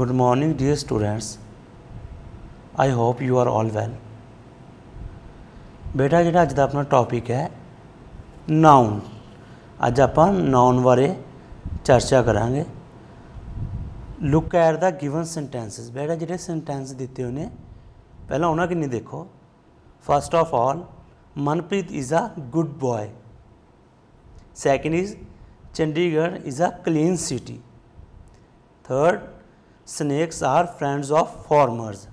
good morning dear students i hope you are all well बेटा ਜਿਹੜਾ ਅੱਜ ਦਾ ਆਪਣਾ ਟੌਪਿਕ ਹੈ ਨਾਉਨ ਅੱਜ ਆਪਾਂ ਨਾਉਨ ਬਾਰੇ ਚਰਚਾ ਕਰਾਂਗੇ look at the given sentences ਬੇਟਾ ਜਿਹੜੇ ਸੈਂਟੈਂਸ ਦਿੱਤੇ ਹੋਏ ਨੇ ਪਹਿਲਾਂ ਉਹਨਾਂ ਕਿੰਨੇ ਦੇਖੋ first of all Manpreet is a good boy second is Chandigarh is a clean city third snakes are friends of farmers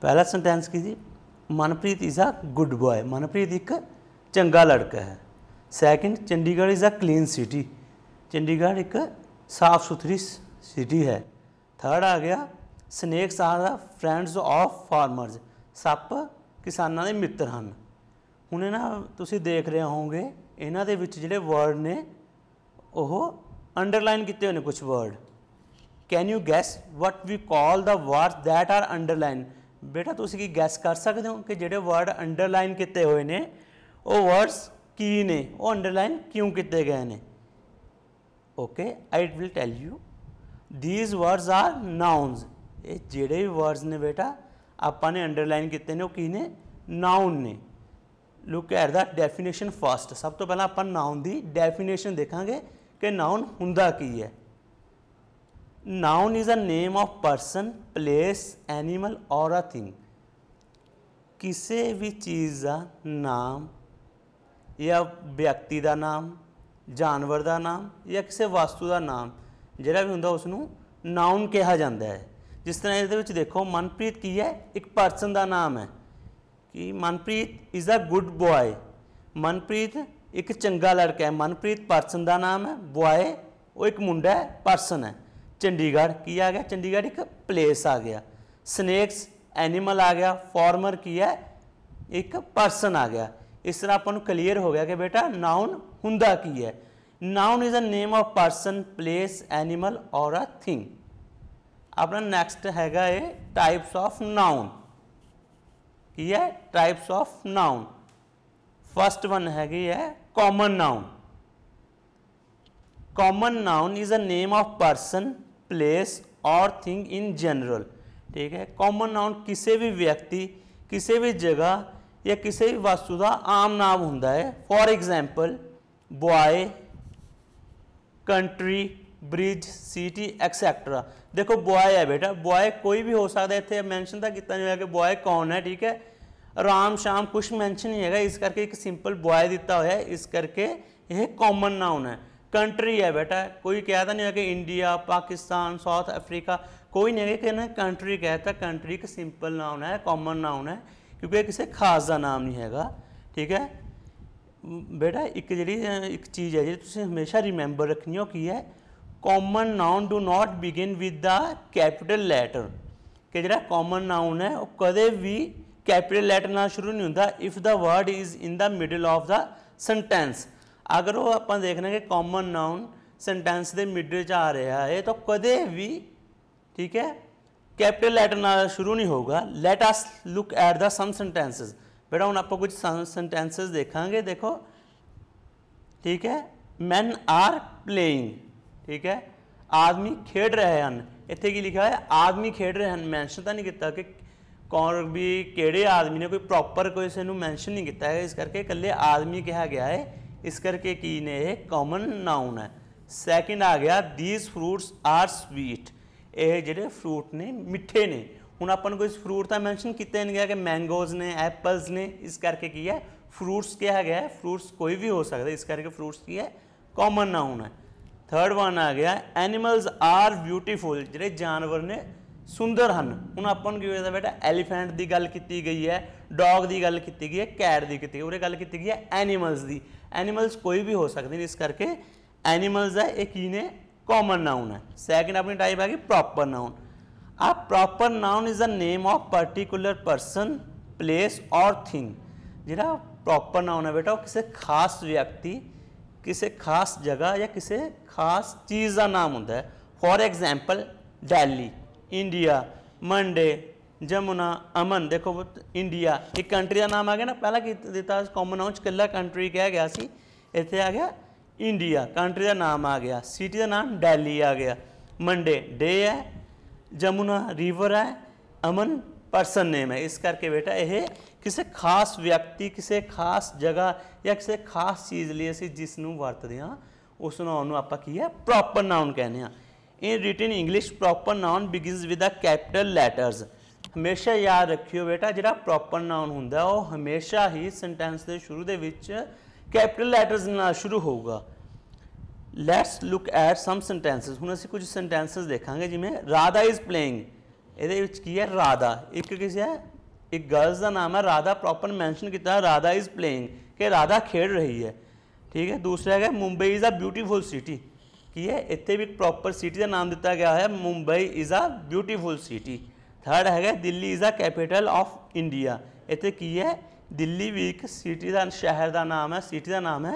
ਪਹਿਲਾ ਸੈਂਟੈਂਸ ਕੀ ਜੀ Manpreet is a good boy Manpreet ਇੱਕ ਚੰਗਾ ਲੜਕਾ ਹੈ second Chandigarh is a clean city Chandigarh ਇੱਕ ਸਾਫ ਸੁਥਰੀ ਸਿਟੀ ਹੈ ਥਰਡ ਆ ਗਿਆ snakes are friends of farmers ਸੱਪ ਕਿਸਾਨਾਂ ਦੇ ਮਿੱਤਰ ਹਨ ਹੁਣ ਇਹ ਨਾ ਤੁਸੀਂ ਦੇਖ ਰਹੇ ਹੋਵੋਗੇ ਇਹਨਾਂ ਦੇ ਵਿੱਚ ਜਿਹੜੇ ਵਰਡ ਨੇ ਉਹ ਅੰਡਰਲਾਈਨ ਕੀਤੇ ਹੋਏ ਨੇ ਕੁਝ word can you guess what we call the word that are underline बेटा तुम तो की गैस कर सकते हो कि जोड़े वर्ड अंडरलाइन किए हुए ने वर्ड्स की ने अंडरलाइन क्यों किए गए हैं okay I will tell you these words are nouns ये जेडे भी वर्ड्स ने बेटा आपने अंडरलाइन किए ने की ने नाउन ने look at the definition first सब तो पहला अपन नाउन की डेफिनेशन देखा कि नाउन हों की है noun is a name of person place animal or a thing ਕਿਸੇ ਵੀ ਚੀਜ਼ ਦਾ ਨਾਮ ਜਾਂ ਵਿਅਕਤੀ ਦਾ ਨਾਮ ਜਾਨਵਰ ਦਾ ਨਾਮ ਜਾਂ ਕਿਸੇ ਵਸਤੂ ਦਾ ਨਾਮ ਜਿਹੜਾ ਵੀ ਹੁੰਦਾ ਉਸ ਨੂੰ ਨਾਉਨ ਕਿਹਾ ਜਾਂਦਾ ਹੈ ਜਿਸ ਤਰ੍ਹਾਂ ਇਹਦੇ ਵਿੱਚ ਦੇਖੋ ਮਨਪ੍ਰੀਤ ਕੀ ਹੈ ਇੱਕ ਪਰਸਨ ਦਾ ਨਾਮ ਹੈ ਕਿ Manpreet is a good boy Manpreet ਇੱਕ ਚੰਗਾ ਲੜਕਾ ਹੈ ਮਨਪ੍ਰੀਤ ਪਰਸਨ ਦਾ ਨਾਮ ਹੈ ਬॉय ਉਹ ਇੱਕ ਮੁੰਡਾ ਹੈ ਪਰਸਨ ਹੈ चंडीगढ़ की आ गया चंडीगढ़ एक प्लेस आ गया स्नेक्स एनिमल आ गया फॉर्मर है एक पर्सन आ गया इस तरह अपन क्लियर हो गया कि बेटा नाउन हुंदा की है noun is a name of person place animal और अ थिंग अपना नेक्स्ट हैगा ये टाइप्स ऑफ नाउन की है types of noun first one हैगी है common noun common noun is a name of person place और थिंग इन जनरल ठीक है कॉमन नाउन किसी भी व्यक्ति किसी भी जगह या किसी भी वस्तु का आम नाम होंगे for example example country bridge city etcetera देखो बॉय है बेटा बॉय कोई भी हो सकता है इतने मैंशन तो कितना नहीं है कि बॉय कौन है ठीक है राम शाम कुछ मैंशन नहीं है इस करके एक सिंपल बॉय दिता हुआ है इस करके यह कॉमन नाउन है कंट्री है बेटा कोई कहता नहीं है कि इंडिया पाकिस्तान साउथ अफ्रीका कोई नहीं है कहना कंट्री कहता कंट्री एक सिंपल नाउन है कॉमन नाउन है क्योंकि किसी खास का नाम नहीं है ठीक है बेटा एक जी एक चीज़ है जी तुम हमेशा रिमेंबर रखनी हो कि है common noun do not begin with the capital letter कि जरा कॉमन नाउन है वह कदे भी कैपिटल लैटर ना शुरू नहीं होंगे if the word is in the middle of the sentence ਅਗਰ ਉਹ ਆਪਾਂ ਦੇਖਣਾ ਕਿ ਕਾਮਨ ਨਾਉਨ ਸੈਂਟੈਂਸ ਦੇ ਮਿਡ ਵਿੱਚ ਆ ਰਿਹਾ ਹੈ ਤਾਂ ਕਦੇ ਵੀ ਠੀਕ ਹੈ ਕੈਪੀਟਲ ਲੈਟਰ ਨਾਲ ਸ਼ੁਰੂ ਨਹੀਂ ਹੋਊਗਾ let us look at the some sentences ਬੇਟਾ ਹੁਣ ਆਪਾਂ ਕੁਝ ਸੈਂਟੈਂਸਸ ਦੇਖਾਂਗੇ ਦੇਖੋ ਠੀਕ ਹੈ men are playing ਠੀਕ ਹੈ ਆਦਮੀ ਖੇਡ ਰਹੇ ਹਨ ਇੱਥੇ ਕੀ ਲਿਖਿਆ ਹੋਇਆ ਆਦਮੀ ਖੇਡ ਰਹੇ ਹਨ ਮੈਂਸ਼ਨ ਤਾਂ ਨਹੀਂ ਕੀਤਾ ਕਿ ਕੌਣ ਵੀ ਕਿਹੜੇ ਆਦਮੀ ਨੇ ਕੋਈ ਪ੍ਰੋਪਰ ਕੋਈ ਇਸ ਨੂੰ ਮੈਂਸ਼ਨ ਨਹੀਂ ਕੀਤਾ ਹੈ ਇਸ ਕਰਕੇ ਇਕੱਲੇ ਆਦਮੀ ਕਿਹਾ ਗਿਆ ਹੈ इस करके की ने है कॉमन नाउन है ਸੈਕਿੰਡ ਆ ਗਿਆ ਥੀਸ ਫਰੂਟਸ ਆਰ ਸਵੀਟ ਇਹ ਜਿਹੜੇ ਫਰੂਟ ਨੇ ਮਿੱਠੇ ਨੇ ਹੁਣ ਆਪਾਂ ਨੂੰ ਕੋਈ ਫਰੂਟ ਤਾਂ ਮੈਂਸ਼ਨ ਕੀਤਾ ਨਹੀਂ ਗਿਆ ਕਿ ਮੈਂਗੋਜ਼ ਨੇ ਐਪਲਸ ਨੇ ਇਸ ਕਰਕੇ ਕੀ ਹੈ ਫਰੂਟਸ ਕਿਹਾ ਗਿਆ ਹੈ ਫਰੂਟਸ ਕੋਈ ਵੀ ਹੋ ਸਕਦਾ ਇਸ ਕਰਕੇ ਫਰੂਟਸ ਕੀ ਹੈ ਕਾਮਨ ਨਾਉਨ ਹੈ ਥਰਡ ਵਨ ਆ ਗਿਆ ਐਨੀਮਲਸ ਆਰ ਬਿਊਟੀਫੁਲ ਜਿਹੜੇ ਜਾਨਵਰ ਨੇ ਸੁੰਦਰ ਹਨ ਹੁਣ ਆਪਾਂ ਨੂੰ ਕੀ ਹੋਇਆ ਬੇਟਾ ਐਲੀਫੈਂਟ ਦੀ ਗੱਲ ਕੀਤੀ ਗਈ ਹੈ ਡੌਗ ਦੀ ਗੱਲ ਕੀਤੀ ਗਈ ਹੈ ਕੈਟ ਦੀ ਕੀਤੀ ਗਈ ਉਰੇ ਗੱਲ ਕੀਤੀ ਗਈ ਹੈ ਐਨੀਮਲਸ ਦੀ एनिमल्स कोई भी हो हैं इस करके एनिमल्स है एक इन्हें कॉमन नाउन है सेकंड अपनी टाइप है प्रॉपर नाउन आप proper noun is the name of particular person place और थिंग जरा प्रॉपर नाउन है बेटा किसी खास व्यक्ति किसी खास जगह या किसी खास चीज़ का नाम होता है for example Delhi India Monday Jamuna Aman ਦੇਖੋ ਇੰਡੀਆ ਇੱਕ ਕੰਟਰੀ ਦਾ ਨਾਮ ਆ ਗਿਆ ਨਾ ਪਹਿਲਾਂ ਕੀ ਦਿੱਤਾ ਕਾਮਨ ਨਾਉਂ ਚ ਕੱਲਾ ਕੰਟਰੀ ਕਿਹਾ ਗਿਆ ਸੀ ਇੱਥੇ ਆ ਗਿਆ ਇੰਡੀਆ ਕੰਟਰੀ ਦਾ ਨਾਮ ਆ ਗਿਆ ਸਿਟੀ ਦਾ ਨਾਮ ਦਿੱਲੀ ਆ ਗਿਆ ਮੰਡੇ ਡੇ ਹੈ ਜਮੁਨਾ ਰਿਵਰ ਹੈ ਅਮਨ ਪਰਸਨ ਨੇਮ ਹੈ ਇਸ ਕਰਕੇ ਬੇਟਾ ਇਹ ਕਿਸੇ ਖਾਸ ਵਿਅਕਤੀ ਕਿਸੇ ਖਾਸ ਜਗ੍ਹਾ ਜਾਂ ਕਿਸੇ ਖਾਸ ਚੀਜ਼ ਲਈ ਅਸੀਂ ਜਿਸ ਨੂੰ ਵਰਤਦੇ ਹਾਂ ਉਸ ਨਾਉਨ ਨੂੰ ਆਪਾਂ ਕੀ ਹੈ ਪ੍ਰੋਪਰ ਨਾਉਨ ਕਹਿੰਦੇ ਆ in written English proper noun begins with a capital letters ਹਮੇਸ਼ਾ ਯਾਦ ਰੱਖਿਓ ਬੇਟਾ ਜਿਹੜਾ ਪ੍ਰੋਪਰ ਨਾਉਨ ਹੁੰਦਾ ਉਹ ਹਮੇਸ਼ਾ ਹੀ ਸੈਂਟੈਂਸ ਦੇ ਸ਼ੁਰੂ ਦੇ ਵਿੱਚ ਕੈਪੀਟਲ ਲੈਟਰਸ ਨਾਲ ਸ਼ੁਰੂ ਹੋਊਗਾ let's look at some sentences ਹੁਣ ਅਸੀਂ ਕੁਝ ਸੈਂਟੈਂਸਸ ਦੇਖਾਂਗੇ ਜਿਵੇਂ ਰਾਧਾ ਇਜ਼ ਪਲੇਇੰਗ ਇਹਦੇ ਵਿੱਚ ਕੀ ਹੈ ਰਾਧਾ ਇੱਕ ਕਿਸੇ ਹੈ ਇੱਕ ਗਰਲਸ ਦਾ ਨਾਮ ਹੈ ਰਾਧਾ ਪ੍ਰੋਪਰ ਮੈਂਸ਼ਨ ਕੀਤਾ ਰਾਧਾ ਇਜ਼ ਪਲੇਇੰਗ ਕਿ ਰਾਧਾ ਖੇਡ ਰਹੀ ਹੈ ਠੀਕ ਹੈ ਦੂਸਰਾ ਹੈਗਾ Mumbai is a beautiful city ਕੀ ਹੈ ਇੱਥੇ ਵੀ ਪ੍ਰੋਪਰ ਸਿਟੀ ਦਾ ਨਾਮ ਦਿੱਤਾ ਗਿਆ ਹੈ Mumbai is a beautiful city third ਹੈਗਾ Delhi is the capital of India ਇੱਥੇ ਕੀ ਹੈ ਦਿੱਲੀ ਵੀ ਇੱਕ ਸਿਟੀ ਦਾ ਸ਼ਹਿਰ ਦਾ ਨਾਮ ਹੈ ਸਿਟੀ ਦਾ ਨਾਮ ਹੈ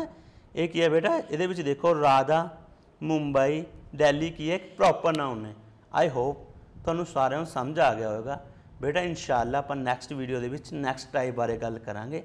ਇਹ ਕੀ ਹੈ ਬੇਟਾ ਇਹਦੇ ਵਿੱਚ ਦੇਖੋ ਰਾਧਾ ਮੁੰਬਈ ਦਿੱਲੀ ਕੀ ਹੈ ਪ੍ਰੋਪਰ ਨਾਉਨ ਹੈ ਆਈ ਹੋਪ ਤੁਹਾਨੂੰ ਸਾਰਿਆਂ ਨੂੰ ਸਮਝ ਆ ਗਿਆ ਹੋਵੇਗਾ ਬੇਟਾ ਇਨਸ਼ਾਅੱਲਾ ਆਪਾਂ ਨੈਕਸਟ ਵੀਡੀਓ ਦੇ ਵਿੱਚ ਨੈਕਸਟ ਟਾਈਪ ਬਾਰੇ ਗੱਲ ਕਰਾਂਗੇ